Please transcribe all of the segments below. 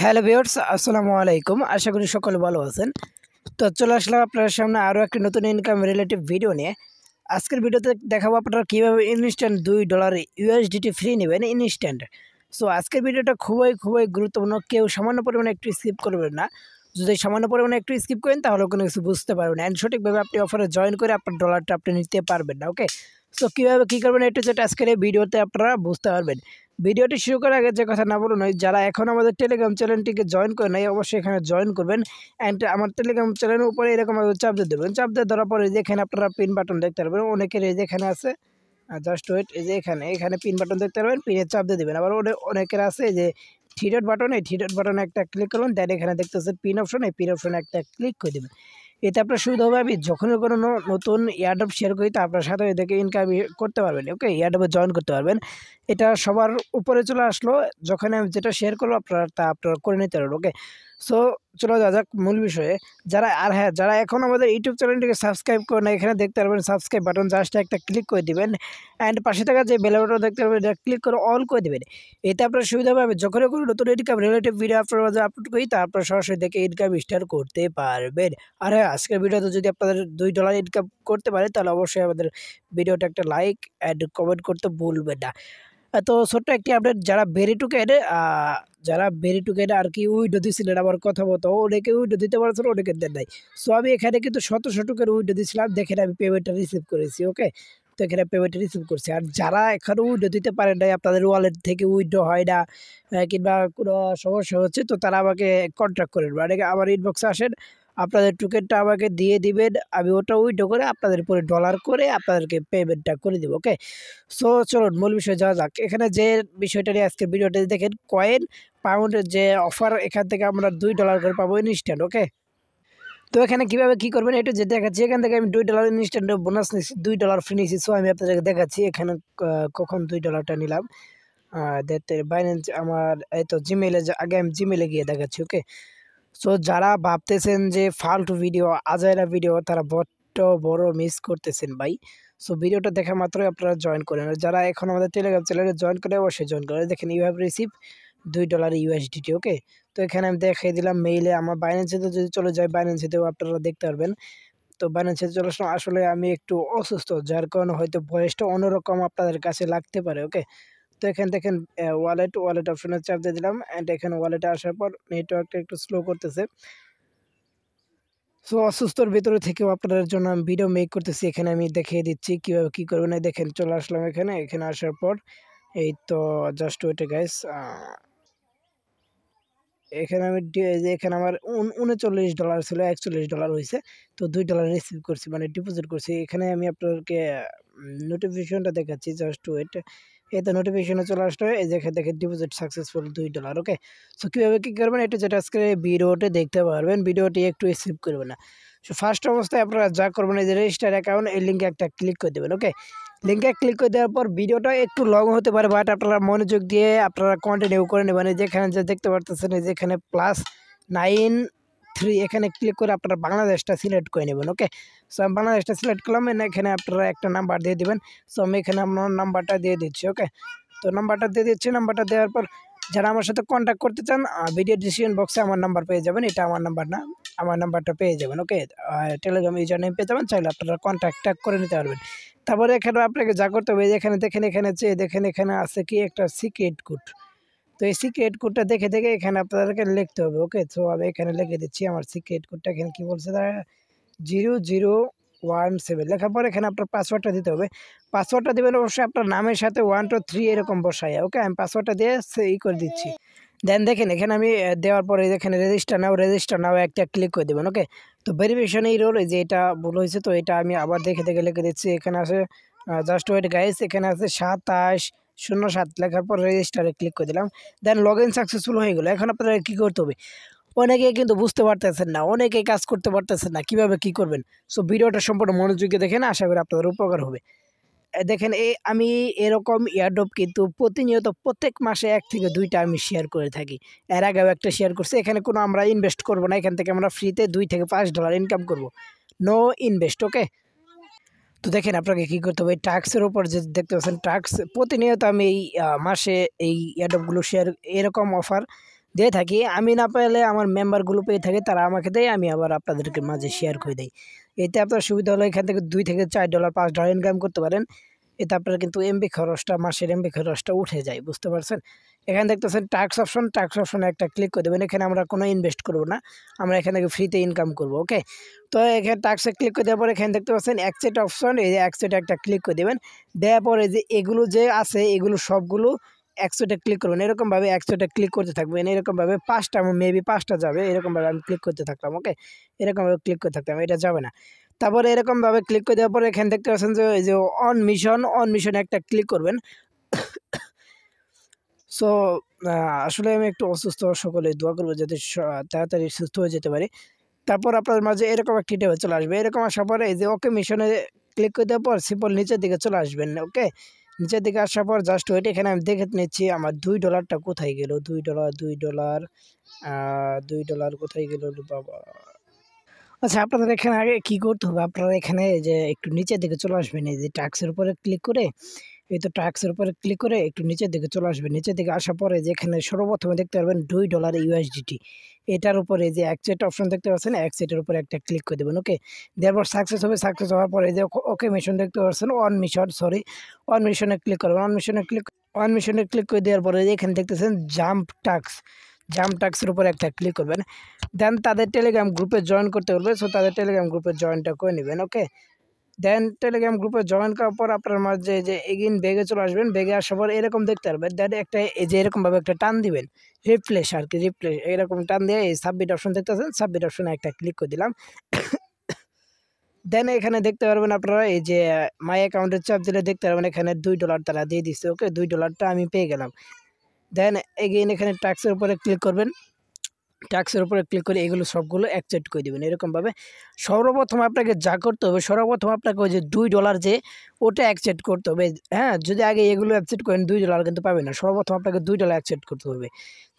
hello viewers আসসালামু আলাইকুম আশা করি সকল ভালো আছেন তো চলে আসলাম আপনার সামনে আরও একটি নতুন ইনকাম রিলেটিভ ভিডিও নিয়ে আজকের ভিডিওতে দেখাবো আপনারা কীভাবে ইনস্ট্যান্ট দুই ডলার ইউএসডিটি ফ্রি নেবেন ইনস্ট্যান্ট সো আজকের ভিডিওটা খুবই খুবই গুরুত্বপূর্ণ কেউ সামান্য পরিমাণে একটু স্কিপ করবেন না যদি সামান্য পরিমাণে একটু স্কিপ করেন তাহলে কোনো কিছু বুঝতে পারবেন অ্যান্ড সঠিকভাবে আপনি অফারে জয়েন করে আপনার ডলারটা আপনি নিতে পারবেন না ওকে সো কীভাবে কী করবেন এটা যেটা আজকের এই ভিডিওতে আপনারা বুঝতে পারবেন ভিডিওটি শুরু করার আগে যে কথা না বলুন যারা এখন আমাদের টেলিগ্রাম চ্যানেলটিকে জয়েন করে নাই অবশ্যই এখানে জয়েন করবেন অ্যান্ড আমার টেলিগ্রাম চ্যানেলের উপরে এরকম চাপ দিয়ে দেবেন চাপ দিয়ে ধরার পরে যে এখানে আপনারা পিন বাটন দেখতে পারবেন অনেকের এই যে এখানে আছে জাস্ট ওয়েট এই যে এখানে এখানে পিন বাটন দেখতে পারবেন পিনের চাপ দিয়ে দেবেন আবার অনেকের আছে যে থ্রি ডট বাটন এই থ্রি ডট বাটনে একটা ক্লিক করবেন দেন এখানে দেখতেছেন পিন অপশন এই পিন অপশনে একটা ক্লিক করে দেবেন এতে আপনার সুবিধা হবে আমি যখন কোনো নতুন ইয়ারডপ শেয়ার করি তা আপনার সাথে এদেরকে ইনকাম করতে পারবেন ওকে এয়ারডপে জয়েন করতে পারবেন এটা সবার উপরে চলে আসলো যখন আমি যেটা শেয়ার করলো আপনারা তা আপনারা করে নিতে পারেন ওকে সো চলে যাওয়া যাক মূল বিষয়ে যারা আর হ্যাঁ যারা এখন আমাদের ইউটিউব চ্যানেলটিকে সাবস্ক্রাইব করে না এখানে দেখতে পারবেন সাবস্ক্রাইব বাটন জাস্ট একটা ক্লিক করে দেবেন অ্যান্ড পাশে থাকা যে বেল বাটন দেখতে পারবেন এটা ক্লিক করে অল করে দেবেন এতে আপনার সুবিধা পাবে যখনই কোনো নতুন ইনকাম রিলেটিভ ভিডিও আপনার মাঝে আপলোড করি তা সরাসরি দেখে ইনকাম স্টার্ট করতে পারবেন আর হ্যাঁ আজকের ভিডিওতে যদি আপনাদের দুই ডলার ইনকাম করতে পারে তাহলে অবশ্যই আমাদের ভিডিওটা একটা লাইক অ্যান্ড কমেন্ট করতে ভুলবেন না তো ছোট্ট একটি আপডেট যারা বেরি টুকেটে যারা বেরি টুকেটে আর কি উইডো দিয়েছিলেন আমার কথা মতো অনেকে উইডো দিতে পারছেন অনেকে দেন নাই সো আমি এখানে কিন্তু শত শতকের উইডো দিয়েছিলাম দেখেন আমি পেমেন্টটা রিসিভ করেছি ওকে তো এখানে পেমেন্টটা রিসিভ করছি আর যারা এখনও উইডো দিতে পারেন নাই আপনাদের ওয়ালেট থেকে উইডো হয় না কিংবা কোনো সমস্যা হচ্ছে তো তারা আমাকে কন্ট্যাক্ট করেন মানে আমার ইনবক্সে আসেন আপনাদের টুকেটটা আমাকে দিয়ে দিবেন আমি ওটা উইডো করে আপনাদের উপরে ডলার করে আপনাদেরকে পেমেন্টটা করে দিব ওকে সো চলুন মূল বিষয়ে যাওয়া যাক এখানে যে বিষয়টা নিয়ে আজকের ভিডিওটা দেখেন কয়েন পাউন্ডের যে অফার এখান থেকে আমরা দুই ডলার করে পাবো ইনস্ট্যান্ট ওকে তো এখানে কীভাবে কী করবেন এটা যে দেখাচ্ছি এখান থেকে আমি দুই ডলার ইনস্ট্যান্ট বোনাস নিচ্ছি দুই ডলার ফ্রি নিয়েছি সো আমি আপনাদেরকে দেখাচ্ছি এখানে কখন দুই ডলারটা নিলাম দেখতে বাইন্যান্স আমার এই তো জিমেলে আগে আমি জিমেলে গিয়ে দেখাচ্ছি ওকে সো যারা ভাবতেছেন যে ফাল্ট ভিডিও আজায়রা ভিডিও তারা বড্ড বড় মিস করতেছেন ভাই সো ভিডিওটা দেখা মাত্রই আপনারা জয়েন করেন যারা এখন আমাদের টেলিগ্রাম চ্যানেলে জয়েন করে অবশ্যই জয়েন করেন দেখেন ইউ হ্যাভ রিসিভ দুই ডলার ইউএসডিটি ওকে তো এখানে আমি দেখে দিলাম মেইলে আমার বাইন্যান্সিতে যদি চলে যায় বাইন্যান্সিতেও আপনারা দেখতে পারবেন তো বাইন্যান্সিতে চলে আসলে আমি একটু অসুস্থ যার কারণে হয়তো বয়সটা অন্যরকম আপনাদের কাছে লাগতে পারে ওকে তো এখানে দেখেন ওয়ালেট ওয়ালেট অপশনে চাপ দিয়ে দিলাম অ্যান্ড এখানে ওয়ালেটে আসার পর নেটওয়ার্কটা একটু স্লো করতেছে সো অসুস্থর ভেতরে থেকেও আপনাদের জন্য আমি ভিডিও মেক করতেছি এখানে আমি দেখিয়ে দিচ্ছি কীভাবে কী করবেন না দেখেন চলে আসলাম এখানে এখানে আসার পর এই তো জাস্ট ওয়েটে গাইস এখানে আমি এখানে আমার উনচল্লিশ ডলার ছিল একচল্লিশ ডলার হয়েছে তো দুই ডলার রিসিভ করছি মানে ডিপোজিট করছি এখানে আমি আপনাদেরকে নোটিফিকেশনটা দেখাচ্ছি জাস্ট ওয়েট এই তো নোটিফিকেশনে চলে আসলো এই দেখে দেখে ডিপোজিট সাকসেসফুল দুই ডলার ওকে সো কীভাবে কী করবেন এটা যেটা আজকে ভিডিওটি দেখতে পারবেন ভিডিওটি একটু সেভ করবেন না সো ফার্স্ট অবস্থায় আপনারা যা করবেন এই যে রেজিস্টার অ্যাকাউন্ট এই লিঙ্কে একটা ক্লিক করে দেবেন ওকে লিঙ্কে ক্লিক করে দেওয়ার পর ভিডিওটা একটু লং হতে পারে বাট আপনারা মনোযোগ দিয়ে আপনারা কন্টিনিউ করে নেবেন যেখানে যে দেখতে পারতেছেন যেখানে প্লাস নাইন থ্রি এখানে ক্লিক করে আপনারা বাংলাদেশটা সিলেক্ট করে নেবেন ওকে সো আমি বাংলাদেশটা সিলেক্ট করলাম এখানে আপনারা একটা নাম্বার দিয়ে দেবেন সো আমি এখানে আপনার নাম্বারটা দিয়ে দিচ্ছি ওকে তো নাম্বারটা দিয়ে দিচ্ছি নাম্বারটা দেওয়ার পর যারা আমার সাথে কন্ট্যাক্ট করতে চান ভিডিও ডিসিশন বক্সে আমার নাম্বার পেয়ে যাবেন এটা আমার নাম্বার না আমার নাম্বারটা পেয়ে যাবেন ওকে টেলিগ্রাম ইউজার নেম পেয়ে যাবেন চাইলে আপনারা কন্ট্যাক্টটা করে নিতে পারবেন তারপরে এখানে আপনাকে যা করতে হবে এখানে দেখেন এখানে চেয়ে দেখেন এখানে আছে কি একটা সিক্রেট কোড তো এই সিক্রেট কোডটা দেখে দেখে এখানে আপনাদেরকে লিখতে হবে ওকে তো আমি এখানে লিখে দিচ্ছি আমার সিক্রেট কোডটা এখানে কী বলছে দাঁড়া জিরো জিরো ওয়ান সেভেন লেখার পর এখানে আপনার পাসওয়ার্ডটা দিতে হবে পাসওয়ার্ডটা দেবেন অবশ্যই আপনার নামের সাথে ওয়ান টু থ্রি এরকম বসায় ওকে আমি পাসওয়ার্ডটা দিয়ে ই করে দিচ্ছি দেন দেখেন এখানে আমি দেওয়ার পরে এখানে রেজিস্টার নাও রেজিস্টার নাও একটা ক্লিক করে দেবেন ওকে তো ভেরিফিকেশন এই রোল যে এটা ভুল হয়েছে তো এটা আমি আবার দেখে দেখে লিখে দিচ্ছি এখানে আছে জাস্ট ওয়েট গাইস এখানে আছে সাতাশ শূন্য সাত লেখার পর রেজিস্টারে ক্লিক করে দিলাম দেন লগ ইন সাকসেসফুল হয়ে গেলো এখন আপনারা কী করতে হবে অনেকে কিন্তু বুঝতে পারতেছেন না অনেকে কাজ করতে পারতেছেন না কিভাবে কি করবেন সো ভিডিওটা সম্পূর্ণ মনোযোগে দেখেন আশা করি আপনাদের উপকার হবে দেখেন এ আমি এরকম ইয়ারডপ কিন্তু প্রতিনিয়ত প্রত্যেক মাসে এক থেকে দুইটা আমি শেয়ার করে থাকি এর আগেও একটা শেয়ার করছি এখানে কোনো আমরা ইনভেস্ট করব না এখান থেকে আমরা ফ্রিতে দুই থেকে পাঁচ ডলার ইনকাম করব নো ইনভেস্ট ওকে তো দেখেন আপনাকে কি করতে হবে টাস্কের ওপর যে দেখতে পাচ্ছেন টাস্ক প্রতিনিয়ত আমি এই মাসে এই অ্যাডপগুলো শেয়ার এরকম অফার দিয়ে থাকি আমি না পেলে আমার মেম্বারগুলো পেয়ে থাকে তারা আমাকে দেয় আমি আবার আপনাদেরকে মাঝে শেয়ার করে দেয় এতে আপনার সুবিধা হলো এখান থেকে দুই থেকে চার ডলার পাঁচ ডলার ইনকাম করতে পারেন এতে আপনার কিন্তু এমবি খরচটা মাসের এমবি খরচটা উঠে যায় বুঝতে পারছেন এখানে দেখতেছেন ট্যাক্স অপশন ট্যাক্স অপশনে একটা ক্লিক করে দেবেন এখানে আমরা কোনো ইনভেস্ট করব না আমরা এখান থেকে ফ্রিতে ইনকাম করব ওকে তো এখানে ট্যাক্সে ক্লিক করে দেওয়ার পর এখানে দেখতে পাচ্ছেন অ্যাকসেট অপশন এই যে অ্যাকসেটে একটা ক্লিক করে দেবেন দেওয়ার পরে যে এগুলো যে আছে এগুলো সবগুলো একশোটা ক্লিক করবেন এরকমভাবে একশোটা ক্লিক করতে থাকবেন এরকমভাবে পাঁচটা মেবি পাঁচটা যাবে এরকমভাবে আমি ক্লিক করতে থাকলাম ওকে এরকমভাবে ক্লিক করে থাকতাম এটা যাবে না তারপরে এরকমভাবে ক্লিক করে দেওয়ার পরে এখানে দেখতে পাচ্ছেন যে ওই যে অন মিশন অন মিশনে একটা ক্লিক করবেন সো আসলে আমি একটু অসুস্থ সকলে দোয়া করবো যাতে তাড়াতাড়ি সুস্থ হয়ে যেতে পারি তারপর আপনার মাঝে এরকম একটি টেবিল চলে আসবে এরকম আসার পরে এই যে ওকে মিশনে ক্লিক করে দেওয়ার পর সিম্পল নিচের দিকে চলে আসবেন ওকে নিচের দিকে আসার পর জাস্ট ওয়েট এখানে আমি দেখে নিচ্ছি আমার দুই ডলারটা কোথায় গেল দুই ডলার দুই ডলার দুই ডলার কোথায় গেল বাবা আচ্ছা আপনাদের এখানে আগে কী করতে হবে আপনারা এখানে যে একটু নিচের দিকে চলে আসবেন এই যে ট্যাক্সের উপরে ক্লিক করে এই তো ট্যাক্সের উপরে ক্লিক করে একটু নিচের দিকে চলে আসবে নিচের দিকে আসার পরে যেখানে সর্বপ্রথমে দেখতে পারবেন দুই ডলার ইউএসডিটি এটার উপরে যে অ্যাকসেট অপশন দেখতে পাচ্ছেন অ্যাকসেটের উপরে একটা ক্লিক করে দেবেন ওকে দেওয়ার সাকসেস হবে সাকসেস হওয়ার পরে যে ওকে মিশন দেখতে পাচ্ছেন অন মিশন সরি অন মিশনে ক্লিক করবেন অন মিশনে ক্লিক অন মিশনে ক্লিক করে দেওয়ার পরে এখানে দেখতেছেন জাম্প ট্যাক্স জাম্প ট্যাক্সের উপর একটা ক্লিক করবেন দেন তাদের টেলিগ্রাম গ্রুপে জয়েন করতে পারবে সো তাদের টেলিগ্রাম গ্রুপে জয়েনটা করে নেবেন ওকে দেন টেলিগ্রাম গ্রুপে জয়েন করার পর আপনার মাঝে যে এগিন বেগে চলে আসবেন বেগে আসার পর এরকম দেখতে পারবেন দেন একটা এই যে এরকমভাবে একটা টান দিবেন রিপ্লেস আর কি রিপ্লেস এরকম টান দিয়ে এই সাবমিট অপশন দেখতে পাচ্ছেন সাবমিট অপশনে একটা ক্লিক করে দিলাম দেন এখানে দেখতে পারবেন আপনারা এই যে মাই অ্যাকাউন্টের চাপ দিলে দেখতে পারবেন এখানে দুই ডলার তারা দিয়ে দিচ্ছে ওকে দুই ডলারটা আমি পেয়ে গেলাম দেন এগিয়ে এখানে ট্যাক্সের উপরে ক্লিক করবেন ট্যাক্সের উপরে ক্লিক করে এগুলো সবগুলো অ্যাকসেপ্ট করে দেবেন এরকমভাবে সর্বপ্রথম আপনাকে যা করতে হবে সর্বপ্রথম আপনাকে ওই যে দুই ডলার যে ওটা অ্যাকসেপ্ট করতে হবে হ্যাঁ যদি আগে এগুলো অ্যাকসেপ্ট করেন দুই ডলার কিন্তু পাবেন না সর্বপ্রথম আপনাকে দুই ডলার অ্যাকসেপ্ট করতে হবে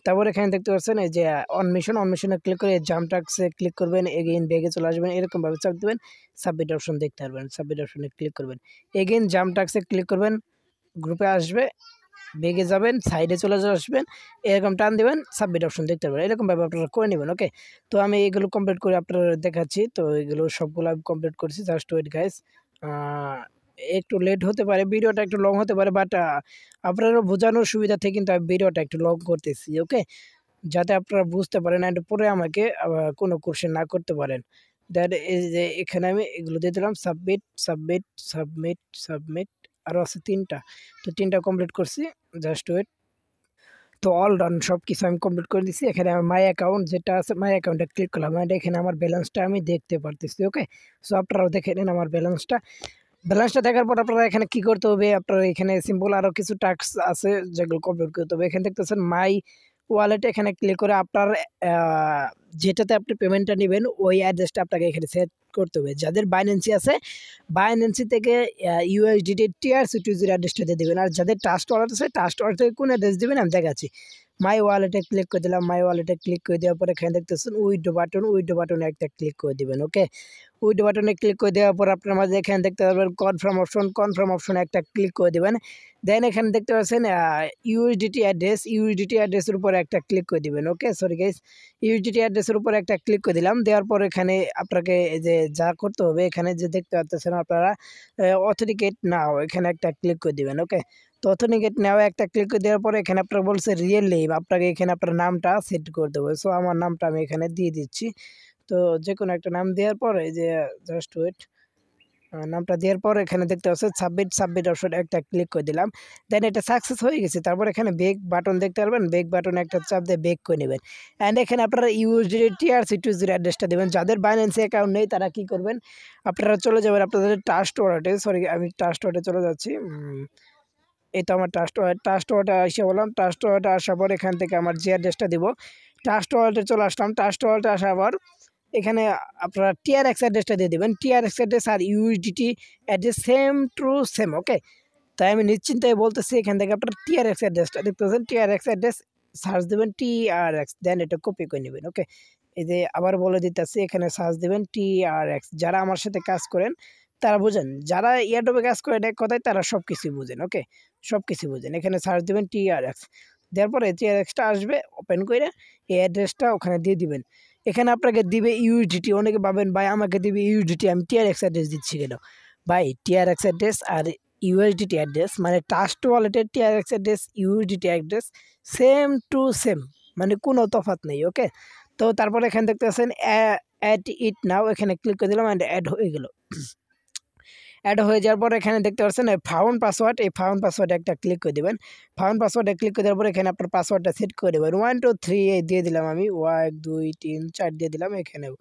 তারপরে এখানে দেখতে পাচ্ছেন এই যে অনমিশন অনমিশনে ক্লিক করে জাম ট্যাক্সে ক্লিক করবেন এগেইন ব্যাগে চলে আসবেন এরকমভাবে চাপ দেবেন সাবমিট অপশন দেখতে পারবেন সাবমিট অপশনে ক্লিক করবেন এগেইন জাম ট্যাক্সে ক্লিক করবেন গ্রুপে আসবে বেগে যাবেন সাইডে চলে আসবেন এরকম টান দেবেন সাবমিট অপশন দেখতে পারবেন এরকমভাবে আপনারা করে নেবেন ওকে তো আমি এগুলো কমপ্লিট করে আপনারা দেখাচ্ছি তো এগুলো সবগুলো আমি কমপ্লিট করছি জাস্ট ওয়েট গাইস একটু লেট হতে পারে ভিডিওটা একটু লং হতে পারে বাট আপনারও বোঝানোর সুবিধাতে কিন্তু আমি ভিডিওটা একটু লং করতেছি ওকে যাতে আপনারা বুঝতে পারেন অ্যান্ড পরে আমাকে কোনো কোশ্চেন না করতে পারেন দ্যাট এই যে এখানে আমি এগুলো দিয়ে দিলাম সাবমিট সাবমিট সাবমিট সাবমিট আরও আছে তিনটা তো তিনটা কমপ্লিট করছি জাস্ট ওয়েট তো অল ডান সব কিছু আমি কমপ্লিট করে দিচ্ছি এখানে আমার মাই অ্যাকাউন্ট যেটা আছে মাই অ্যাকাউন্টে ক্লিক করলাম মানে এখানে আমার ব্যালেন্সটা আমি দেখতে পারতেছি ওকে সো আপনারাও দেখে নিন আমার ব্যালেন্সটা ব্যালেন্সটা দেখার পর আপনারা এখানে কি করতে হবে আপনারা এখানে সিম্পল আরও কিছু টাস্ক আছে যেগুলো কমপ্লিট করতে হবে এখানে দেখতেছেন মাই ওয়ালেট এখানে ক্লিক করে আপনার যেটাতে আপনি পেমেন্টটা নেবেন ওই অ্যাড্রেসটা আপনাকে এখানে সেট করতে হবে যাদের বাইন্যান্সি আছে বাইন্যান্সি থেকে ইউএসডিটি টিআরসি টু জিরো অ্যাড্রেসটা দিয়ে দেবেন আর যাদের ট্রাস্ট ওয়ালেট আছে ট্রাস্ট ওয়ালেট থেকে কোন অ্যাড্রেস দেবেন আমি দেখাচ্ছি মাই ওয়ালেটে ক্লিক করে দিলাম মাই ওয়ালেটে ক্লিক করে দেওয়ার পরে এখানে দেখতেছেন উইডো বাটন উইডো বাটনে একটা ক্লিক করে দেবেন ওকে উইডো বাটনে ক্লিক করে দেওয়ার পর আপনার মাঝে এখানে দেখতে পারবেন কনফার্ম অপশন কনফার্ম অপশনে একটা ক্লিক করে দেবেন দেন এখানে দেখতে পাচ্ছেন ইউএসডিটি অ্যাড্রেস ইউএসডিটি অ্যাড্রেসের উপর একটা ক্লিক করে দেবেন ওকে সরি গাইস ইউএসডিটি অ্যাড্রেসের উপর একটা ক্লিক করে দিলাম দেওয়ার পর এখানে আপনাকে যে যা করতে হবে এখানে যে দেখতে পাচ্ছেন আপনারা অথেন্টিকেট নাও এখানে একটা ক্লিক করে দেবেন ওকে অথেন্টিকেট নেওয়া একটা ক্লিক করে দেওয়ার পরে এখানে আপনার বলছে রিয়েল নেম আপনাকে এখানে আপনার নামটা সেট করে দেবো সো আমার নামটা আমি এখানে দিয়ে দিচ্ছি তো যে কোনো একটা নাম দেওয়ার পরে যে জাস্ট ওয়েট নামটা দেওয়ার পর এখানে দেখতে পাচ্ছে সাবমিট সাবমিট অপশন একটা ক্লিক করে দিলাম দেন এটা সাকসেস হয়ে গেছে তারপর এখানে বেক বাটন দেখতে পারবেন বেক বাটন একটা চাপ দিয়ে বেক করে নেবেন অ্যান্ড এখানে আপনারা ইউএসডি টিআরসি টু জিরো অ্যাড্রেসটা দেবেন যাদের বাইন্যান্সে অ্যাকাউন্ট নেই তারা কী করবেন আপনারা চলে যাবেন আপনাদের টাস্ট ওয়ার্ডে সরি আমি টাস্ট ওয়ার্ডে চলে যাচ্ছি এটা আমার ট্রাস্ট টাস্ট ওয়াটার এসে বললাম ট্রাস্ট ওয়াটার আসার পর এখান থেকে আমার যে অ্যাড্রেসটা দিব টাস্ট ওয়ালেটে চলে আসলাম টাস্ট ওয়ালেটে আসার পর এখানে আপনারা এক্স অ্যাড্রেসটা দিয়ে দেবেন এক্স অ্যাড্রেস আর USDT address same to same okay তাই আমি নিশ্চিন্তায় বলতেছি এখান থেকে আপনার এক্স অ্যাড্রেসটা দেখতে পাচ্ছেন এক্স অ্যাড্রেস সার্চ দেবেন এক্স দেন এটা কপি করে নেবেন ওকে এই যে আবার বলে দিতেছি এখানে সার্চ দেবেন এক্স যারা আমার সাথে কাজ করেন তারা বোঝেন যারা ইয়ারডোবে কাজ করেন এক কথায় তারা সব কিছুই বোঝেন ওকে সব কিছু বোঝেন এখানে সার্চ দেবেন টিআরএক্স দেওয়ার পরে টিআরএক্সটা আসবে ওপেন করে এই অ্যাড্রেসটা ওখানে দিয়ে দিবেন এখানে আপনাকে দিবে ইউডিটি অনেকে ভাবেন ভাই আমাকে দিবে ইউডিটি আমি টিআরএক্স অ্যাড্রেস দিচ্ছি কেন ভাই টিআরএক্স অ্যাড্রেস আর ইউএসডিটি অ্যাড্রেস মানে ট্রাস্ট ওয়ালেটের TRX address UDT address same to same মানে কোনো তফাত নেই ওকে তো তারপরে এখানে দেখতে পাচ্ছেন অ্যাট ইট নাও এখানে ক্লিক করে দিলাম অ্যান্ড অ্যাড হয়ে গেল অ্যাড হয়ে যাওয়ার পর এখানে দেখতে পাচ্ছেন ফাউন্ড পাসওয়ার্ড এই ফাউন্ড পাসওয়ার্ডে একটা ক্লিক করে দেবেন ফাউন্ড পাসওয়ার্ডে ক্লিক করে দেওয়ার পর এখানে আপনার পাসওয়ার্ডটা সেট করে দেবেন ওয়ান টু থ্রি এই দিয়ে দিলাম আমি এক দুই তিন চার দিয়ে দিলাম এখানেও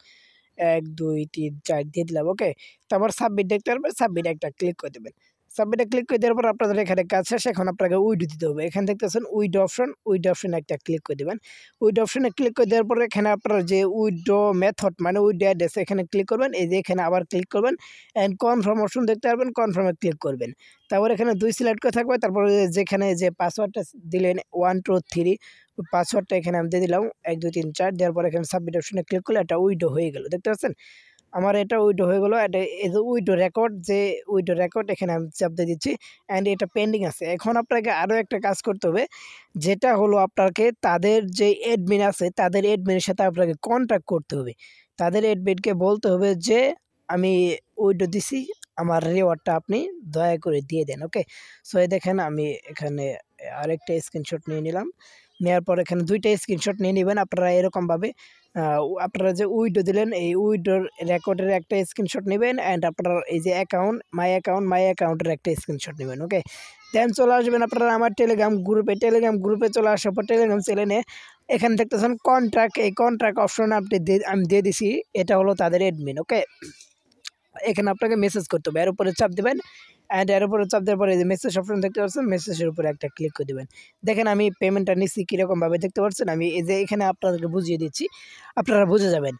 এক দুই তিন চার দিয়ে দিলাম ওকে তারপর সাবমিট দেখতে পারবেন সাবমিট একটা ক্লিক করে দেবেন সাবমিটে ক্লিক করে দেওয়ার পর আপনাদের এখানে কাজ শেষ এখন আপনাকে উইডো দিতে হবে এখানে দেখতেছেন উইডো অপশন উইডো অপশন একটা ক্লিক করে দেবেন উইডো অপশনে ক্লিক করে দেওয়ার পর এখানে আপনার যে উইডো মেথড মানে উইডো অ্যাড্রেস এখানে ক্লিক করবেন এই যে এখানে আবার ক্লিক করবেন অ্যান্ড কনফার্ম অপশন দেখতে পারবেন কনফার্মে ক্লিক করবেন তারপর এখানে দুই সিলেক্ট করে থাকবে তারপর যেখানে যে পাসওয়ার্ডটা দিলেন ওয়ান টু থ্রি পাসওয়ার্ডটা এখানে আমি দিয়ে দিলাম এক দুই তিন চার দেওয়ার পর এখানে সাবমিট অপশনে ক্লিক করলে একটা উইডো হয়ে গেল দেখতে পাচ্ছেন আমার এটা উইডো হয়ে গেলো এটা উইডো রেকর্ড যে উইডো রেকর্ড এখানে আমি চাপ দিয়ে দিচ্ছি অ্যান্ড এটা পেন্ডিং আছে এখন আপনাকে আরও একটা কাজ করতে হবে যেটা হলো আপনাকে তাদের যে অ্যাডমিন আছে তাদের অ্যাডমিনের সাথে আপনাকে কন্ট্যাক্ট করতে হবে তাদের অ্যাডমিনকে বলতে হবে যে আমি উইডো দিছি আমার রিওয়ার্ডটা আপনি দয়া করে দিয়ে দেন ওকে সো দেখেন আমি এখানে আরেকটা স্ক্রিনশট নিয়ে নিলাম নেওয়ার পর এখানে দুইটা স্ক্রিনশট নিয়ে নেবেন আপনারা এরকমভাবে আপনারা যে উইডো দিলেন এই উইডোর রেকর্ডের একটা স্ক্রিনশট নেবেন অ্যান্ড আপনার এই যে অ্যাকাউন্ট মাই অ্যাকাউন্ট মাই অ্যাকাউন্টের একটা স্ক্রিনশট নেবেন ওকে দেন চলে আসবেন আপনারা আমার টেলিগ্রাম গ্রুপে টেলিগ্রাম গ্রুপে চলে আসার পর টেলিগ্রাম চ্যানেলে এখানে দেখতেছেন কন্ট্রাক্ট এই কন্ট্রাক্ট অপশন আপনি আমি দিয়ে দিছি এটা হলো তাদের অ্যাডমিন ওকে এখানে আপনাকে মেসেজ করতে হবে এর উপরে চাপ দেবেন অ্যান্ড এর উপরে চাপ দেওয়ার পরে যে মেসেজ অপশন দেখতে পাচ্ছেন মেসেজের উপরে একটা ক্লিক করে দেবেন দেখেন আমি পেমেন্টটা নিচ্ছি কীরকমভাবে দেখতে পাচ্ছেন আমি এই যে এখানে আপনাদেরকে বুঝিয়ে দিচ্ছি আপনারা বুঝে যাবেন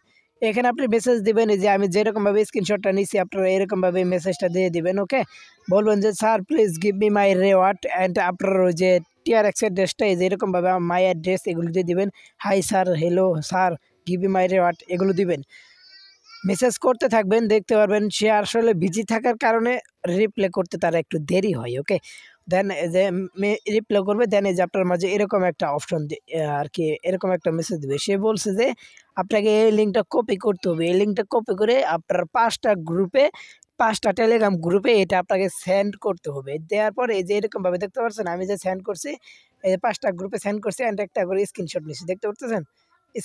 এখানে আপনি মেসেজ দেবেন যে আমি যেরকমভাবে স্ক্রিনশটটা নিচ্ছি আপনারা এরকমভাবে মেসেজটা দিয়ে দেবেন ওকে বলবেন যে sir please give me my reward and আপনার ওই যে টিআর এক্সের ড্রেসটা এই যে এরকমভাবে মাই অ্যাড্রেস এগুলো দিয়ে দেবেন hi sir hello sir give me my reward এগুলো দিবেন মেসেজ করতে থাকবেন দেখতে পারবেন সে আসলে বিজি থাকার কারণে রিপ্লে করতে তার একটু দেরি হয় ওকে দেন যে রিপ্লাই করবে দেন এই যে আপনার মাঝে এরকম একটা অপশন আর কি এরকম একটা মেসেজ দেবে সে বলছে যে আপনাকে এই লিঙ্কটা কপি করতে হবে এই লিঙ্কটা কপি করে আপনার পাঁচটা গ্রুপে পাঁচটা টেলিগ্রাম গ্রুপে এটা আপনাকে সেন্ড করতে হবে দেওয়ার পর এই যে এরকমভাবে দেখতে পাচ্ছেন আমি যে সেন্ড করছি এই যে পাঁচটা গ্রুপে সেন্ড করছি অ্যান্ড একটা করে স্ক্রিনশট নিছি দেখতে পাচ্ছেন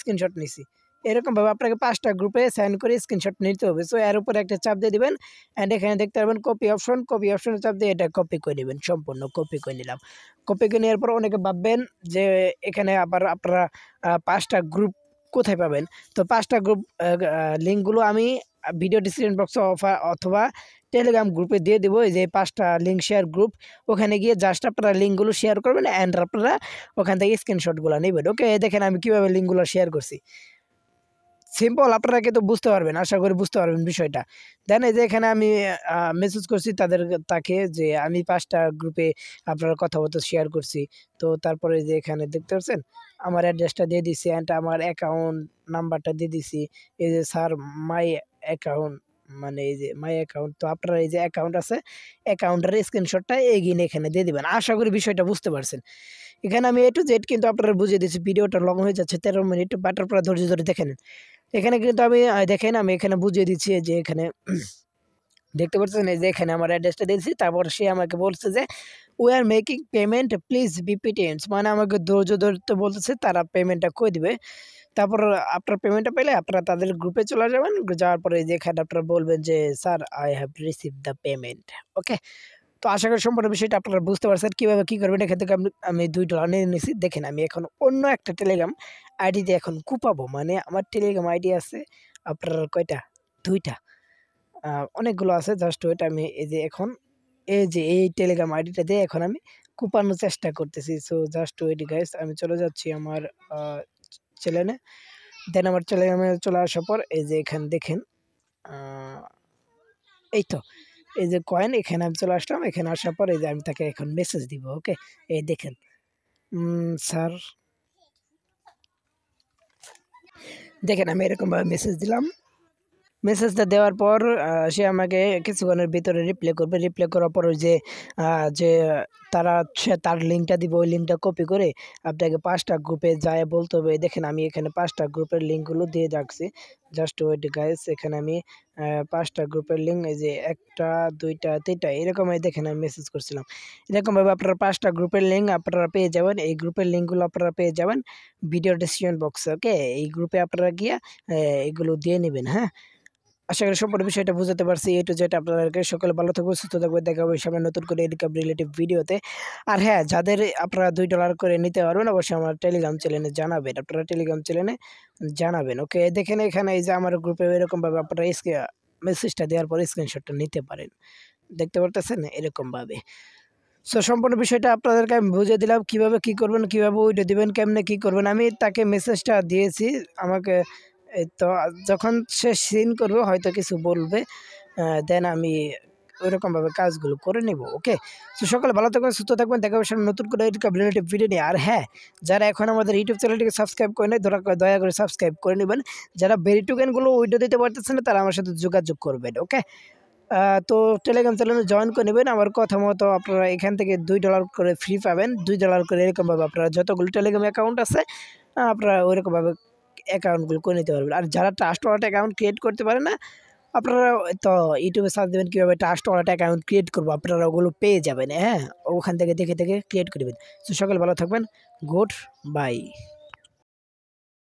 স্ক্রিনশট নিছি এরকমভাবে আপনাকে পাঁচটা গ্রুপে সাইন করে স্ক্রিনশট নিতে হবে সো এর উপরে একটা চাপ দিয়ে দেবেন অ্যান্ড এখানে দেখতে পারবেন কপি অপশন কপি অপশনে চাপ দিয়ে এটা কপি করে নেবেন সম্পূর্ণ কপি করে নিলাম কপি করে নেওয়ার পর অনেকে ভাববেন যে এখানে আবার আপনারা পাঁচটা গ্রুপ কোথায় পাবেন তো পাঁচটা গ্রুপ লিঙ্কগুলো আমি ভিডিও ডিসক্রিপশন বক্সে অফার অথবা টেলিগ্রাম গ্রুপে দিয়ে দেবো এই যে পাঁচটা লিঙ্ক শেয়ার গ্রুপ ওখানে গিয়ে জাস্ট আপনারা লিঙ্কগুলো শেয়ার করবেন অ্যান্ড আপনারা ওখান থেকে স্ক্রিনশটগুলো নেবেন ওকে দেখেন আমি কীভাবে লিঙ্কগুলো শেয়ার করছি সিম্পল আপনারা কিন্তু বুঝতে পারবেন আশা করি বুঝতে পারবেন বিষয়টা দেন এই যে এখানে আমি মেসেজ করছি তাদের তাকে যে আমি পাঁচটা গ্রুপে আপনার কথাবার্তা শেয়ার করছি তো তারপরে যে এখানে দেখতে পাচ্ছেন আমার অ্যাড্রেসটা দিয়ে দিছি অ্যান্ড আমার অ্যাকাউন্ট নাম্বারটা দিয়ে দিছি এই যে স্যার মাই অ্যাকাউন্ট মানে এই যে মাই অ্যাকাউন্ট তো আপনার এই যে অ্যাকাউন্ট আছে অ্যাকাউন্টের স্ক্রিনশটটা এগিয়ে এখানে দিয়ে দেবেন আশা করি বিষয়টা বুঝতে পারছেন এখানে আমি এ টু জেড কিন্তু আপনারা বুঝিয়ে দিচ্ছি ভিডিওটা লং হয়ে যাচ্ছে তেরো মিনিট বাটার পরে ধৈর্য ধরে দেখে নেন এখানে কিন্তু আমি দেখেন আমি এখানে বুঝিয়ে দিচ্ছি যে এখানে দেখতে পাচ্ছেন এই যে এখানে আমার অ্যাড্রেসটা দিয়েছি তারপর সে আমাকে বলছে যে we are making payment please be patience মানে আমাকে ধৈর্য ধরতে বলতেছে তারা পেমেন্টটা করে দিবে তারপর আপনার পেমেন্টটা পেলে আপনারা তাদের গ্রুপে চলে যাবেন যাওয়ার পরে যেখানে আপনারা বলবেন যে sir I have receive the payment okay তো আশা করি সম্পূর্ণ বিষয়টা আপনারা বুঝতে পারছেন কীভাবে কী করবেন এখান থেকে আমি দুই ডলার নিয়ে নিয়েছি দেখেন আমি এখন অন্য একটা টেলিগ্রাম আইডিতে এখন কুপাবো মানে আমার টেলিগ্রাম আইডি আছে আপনার কয়টা দুইটা অনেকগুলো আছে জাস্ট ওইটা আমি এই যে এখন এই যে এই টেলিগ্রাম আইডিটা দিয়ে এখন আমি কুপানোর চেষ্টা করতেছি সো জাস্ট ওয়েট গাইস আমি চলে যাচ্ছি আমার চ্যানেলে দেন আমার চ্যানেলে চলে আসার পর এই যে এখানে দেখেন এই তো এই যে কয়েন এখানে আমি চলে আসলাম এখানে আসার পর এই যে আমি তাকে এখন মেসেজ দিব ওকে এই দেখেন স্যার দেখেন আমি এরকমভাবে মেসেজ দিলাম মেসেজটা দেওয়ার পর সে আমাকে কিছুক্ষণের ভিতরে রিপ্লাই করবে রিপ্লাই করার পর ওই যে যে তারা সে তার লিঙ্কটা দিবে ওই লিঙ্কটা কপি করে আপনাকে পাঁচটা গ্রুপে যায় বলতে হবে দেখেন আমি এখানে পাঁচটা গ্রুপের লিঙ্কগুলো দিয়ে রাখছি জাস্ট ওয়েট গাইস এখানে আমি পাঁচটা গ্রুপের লিঙ্ক এই যে একটা দুইটা তিনটা এরকমই দেখেন আমি মেসেজ করছিলাম এরকমভাবে আপনারা পাঁচটা গ্রুপের লিঙ্ক আপনারা পেয়ে যাবেন এই গ্রুপের লিঙ্কগুলো আপনারা পেয়ে যাবেন ভিডিও ডিসিশন বক্সে ওকে এই গ্রুপে আপনারা গিয়ে এগুলো দিয়ে নেবেন হ্যাঁ আশা করি সম্পূর্ণ বিষয়টা বুঝাতে পারছি এই টু যেটা আপনাদেরকে সকলে ভালো থাকবে সুস্থ থাকবে দেখা হবে সামনে নতুন করে ইনকাম রিলেটিভ ভিডিওতে আর হ্যাঁ যাদের আপনারা দুই ডলার করে নিতে পারবেন অবশ্যই আমার টেলিগ্রাম চ্যানেলে জানাবেন আপনারা টেলিগ্রাম চ্যানেলে জানাবেন ওকে দেখেন এখানে এই যে আমার গ্রুপে এরকমভাবে আপনারা মেসেজটা দেওয়ার পরে স্ক্রিনশটটা নিতে পারেন দেখতে পারতেছেন এরকমভাবে সো সম্পূর্ণ বিষয়টা আপনাদেরকে আমি বুঝে দিলাম কীভাবে কী করবেন কীভাবে উইডো দেবেন কেমনে কী করবেন আমি তাকে মেসেজটা দিয়েছি আমাকে এই তো যখন সে সিন করবে হয়তো কিছু বলবে দেন আমি ওইরকমভাবে কাজগুলো করে নেব ওকে তো সকালে ভালো থাকবেন সুস্থ থাকবেন দেখা হবে সামনে নতুন করে এরকম ভিডিও নিয়ে আর হ্যাঁ যারা এখন আমাদের ইউটিউব চ্যানেলটিকে সাবস্ক্রাইব করে নেয় ধরা দয়া করে সাবস্ক্রাইব করে নেবেন যারা বেরি গ্যানগুলো উইডো দিতে পারতেছে না তারা আমার সাথে যোগাযোগ করবেন ওকে তো টেলিগ্রাম চ্যানেলে জয়েন করে নেবেন আমার কথা মতো আপনারা এখান থেকে দুই ডলার করে ফ্রি পাবেন দুই ডলার করে এরকমভাবে আপনারা যতগুলো টেলিগ্রাম অ্যাকাউন্ট আছে আপনারা ওইরকমভাবে অ্যাকাউন্টগুলো করে নিতে পারবেন আর যারা ট্রাস্ট ওয়ালেট অ্যাকাউন্ট ক্রিয়েট করতে পারে না আপনারা তো ইউটিউবে সার্চ দেবেন কীভাবে ট্রাস্ট ওয়ালেট অ্যাকাউন্ট ক্রিয়েট করবো আপনারা ওগুলো পেয়ে যাবেন হ্যাঁ ওখান থেকে দেখে দেখে ক্রিয়েট করবেন তো সকাল ভালো থাকবেন গুড বাই